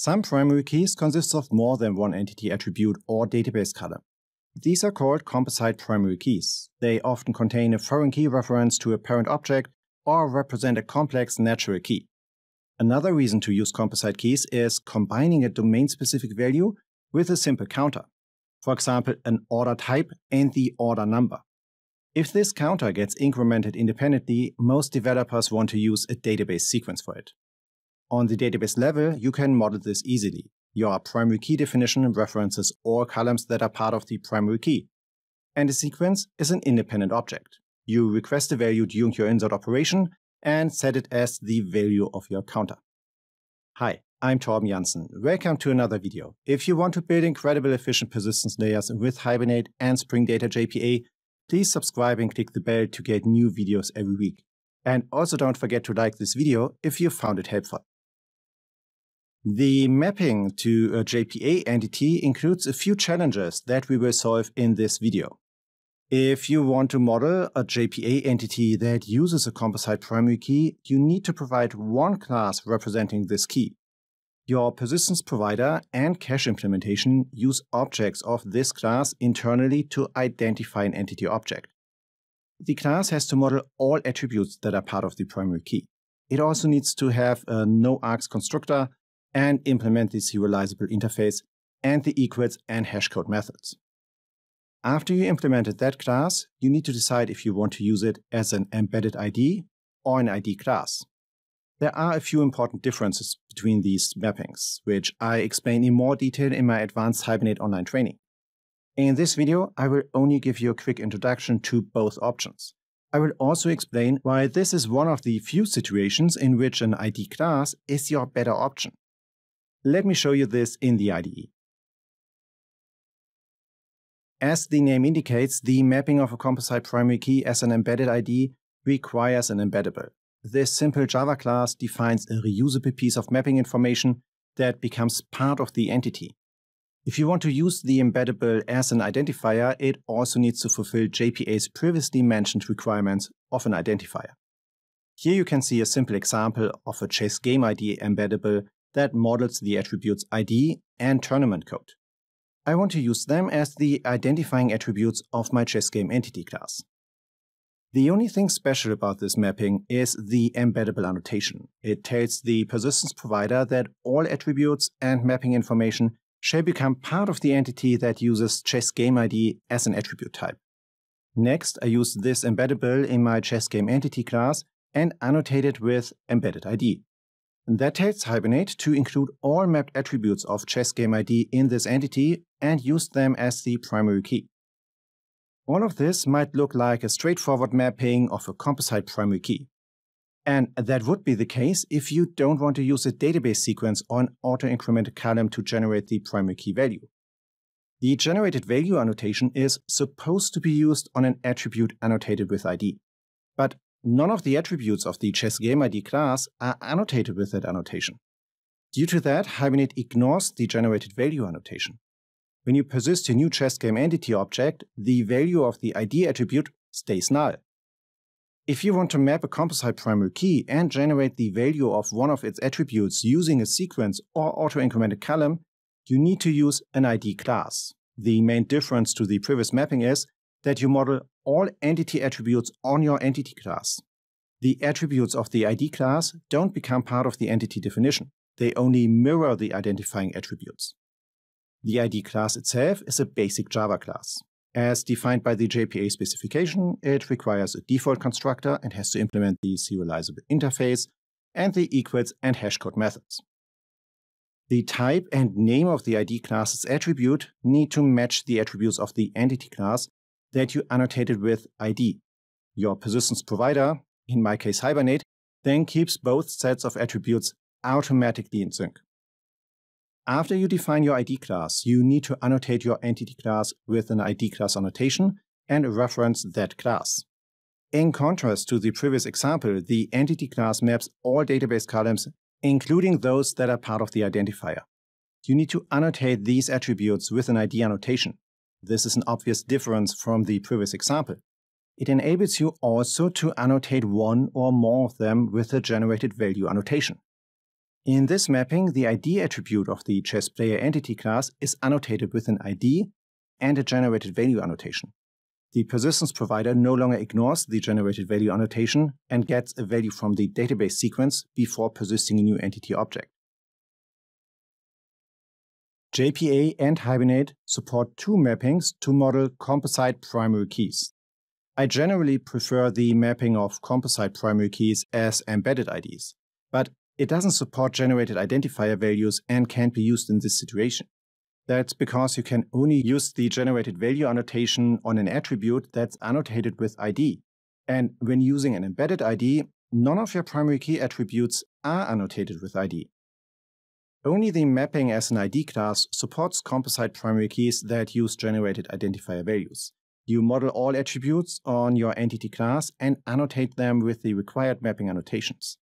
Some primary keys consist of more than one entity attribute or database color. These are called composite primary keys. They often contain a foreign key reference to a parent object or represent a complex natural key. Another reason to use composite keys is combining a domain-specific value with a simple counter. For example, an order type and the order number. If this counter gets incremented independently, most developers want to use a database sequence for it. On the database level, you can model this easily. Your primary key definition references all columns that are part of the primary key. And a sequence is an independent object. You request a value during your insert operation and set it as the value of your counter. Hi, I'm Torben Janssen. Welcome to another video. If you want to build incredible efficient persistence layers with Hibernate and Spring Data JPA, please subscribe and click the bell to get new videos every week. And also don't forget to like this video if you found it helpful. The mapping to uh, a JPA entity includes a few challenges that we will solve in this video. If you want to model a JPA entity that uses a composite primary key, you need to provide one class representing this key. Your persistence provider and cache implementation use objects of this class internally to identify an entity object. The class has to model all attributes that are part of the primary key. It also needs to have a no args constructor and implement the serializable interface and the equals and hashcode methods. After you implemented that class, you need to decide if you want to use it as an embedded ID or an ID class. There are a few important differences between these mappings, which I explain in more detail in my advanced Hibernate online training. In this video, I will only give you a quick introduction to both options. I will also explain why this is one of the few situations in which an ID class is your better option. Let me show you this in the IDE. As the name indicates, the mapping of a composite primary key as an embedded ID requires an embeddable. This simple Java class defines a reusable piece of mapping information that becomes part of the entity. If you want to use the embeddable as an identifier, it also needs to fulfill JPA's previously mentioned requirements of an identifier. Here you can see a simple example of a Chess Game ID embeddable that models the attributes ID and tournament code. I want to use them as the identifying attributes of my chess game entity class. The only thing special about this mapping is the embeddable annotation. It tells the persistence provider that all attributes and mapping information shall become part of the entity that uses chess game ID as an attribute type. Next, I use this embeddable in my chess game entity class and annotate it with embedded ID. That tells Hibernate to include all mapped attributes of chess game ID in this entity and use them as the primary key. All of this might look like a straightforward mapping of a composite primary key. And that would be the case if you don't want to use a database sequence or an auto increment column to generate the primary key value. The generated value annotation is supposed to be used on an attribute annotated with ID. But none of the attributes of the chess game ID class are annotated with that annotation. Due to that, Hibernate ignores the generated value annotation. When you persist a new chess game entity object, the value of the ID attribute stays null. If you want to map a composite primary key and generate the value of one of its attributes using a sequence or auto-incremented column, you need to use an ID class. The main difference to the previous mapping is that you model all entity attributes on your entity class. The attributes of the ID class don't become part of the entity definition. They only mirror the identifying attributes. The ID class itself is a basic Java class. As defined by the JPA specification, it requires a default constructor and has to implement the serializable interface and the equals and hashcode methods. The type and name of the ID class's attribute need to match the attributes of the entity class that you annotated with ID. Your persistence provider, in my case Hibernate, then keeps both sets of attributes automatically in sync. After you define your ID class, you need to annotate your entity class with an ID class annotation and reference that class. In contrast to the previous example, the entity class maps all database columns, including those that are part of the identifier. You need to annotate these attributes with an ID annotation. This is an obvious difference from the previous example. It enables you also to annotate one or more of them with a generated value annotation. In this mapping, the ID attribute of the chess player entity class is annotated with an ID and a generated value annotation. The persistence provider no longer ignores the generated value annotation and gets a value from the database sequence before persisting a new entity object. JPA and Hibernate support two mappings to model composite primary keys. I generally prefer the mapping of composite primary keys as embedded IDs, but it doesn't support generated identifier values and can't be used in this situation. That's because you can only use the generated value annotation on an attribute that's annotated with ID. And when using an embedded ID, none of your primary key attributes are annotated with ID. Only the mapping as an ID class supports composite primary keys that use generated identifier values. You model all attributes on your entity class and annotate them with the required mapping annotations.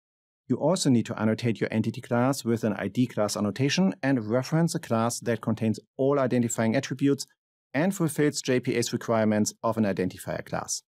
You also need to annotate your entity class with an ID class annotation and reference a class that contains all identifying attributes and fulfills JPA's requirements of an identifier class.